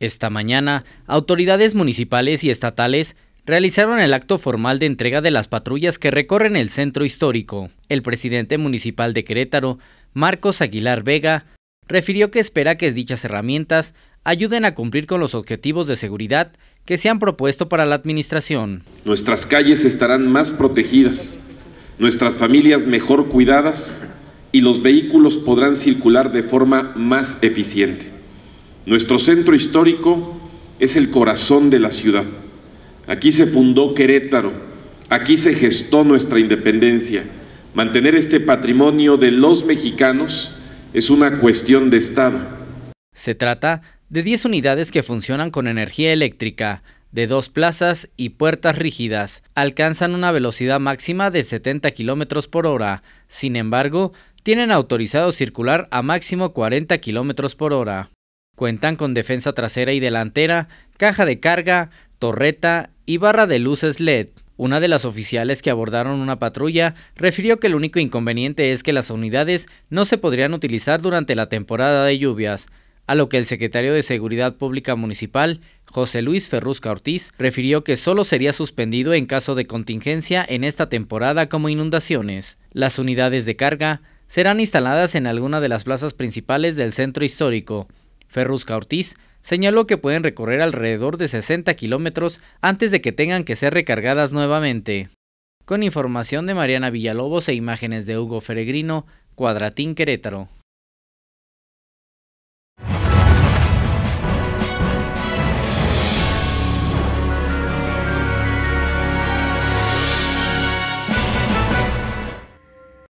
Esta mañana, autoridades municipales y estatales realizaron el acto formal de entrega de las patrullas que recorren el centro histórico. El presidente municipal de Querétaro, Marcos Aguilar Vega, refirió que espera que dichas herramientas ayuden a cumplir con los objetivos de seguridad que se han propuesto para la administración. Nuestras calles estarán más protegidas, nuestras familias mejor cuidadas y los vehículos podrán circular de forma más eficiente. Nuestro centro histórico es el corazón de la ciudad. Aquí se fundó Querétaro, aquí se gestó nuestra independencia. Mantener este patrimonio de los mexicanos es una cuestión de Estado. Se trata de 10 unidades que funcionan con energía eléctrica, de dos plazas y puertas rígidas. Alcanzan una velocidad máxima de 70 kilómetros por hora. Sin embargo, tienen autorizado circular a máximo 40 kilómetros por hora. Cuentan con defensa trasera y delantera, caja de carga, torreta y barra de luces LED. Una de las oficiales que abordaron una patrulla refirió que el único inconveniente es que las unidades no se podrían utilizar durante la temporada de lluvias, a lo que el secretario de Seguridad Pública Municipal, José Luis Ferrusca Ortiz, refirió que solo sería suspendido en caso de contingencia en esta temporada como inundaciones. Las unidades de carga serán instaladas en alguna de las plazas principales del centro histórico, Ferrusca Ortiz señaló que pueden recorrer alrededor de 60 kilómetros antes de que tengan que ser recargadas nuevamente. Con información de Mariana Villalobos e imágenes de Hugo Feregrino, Cuadratín Querétaro.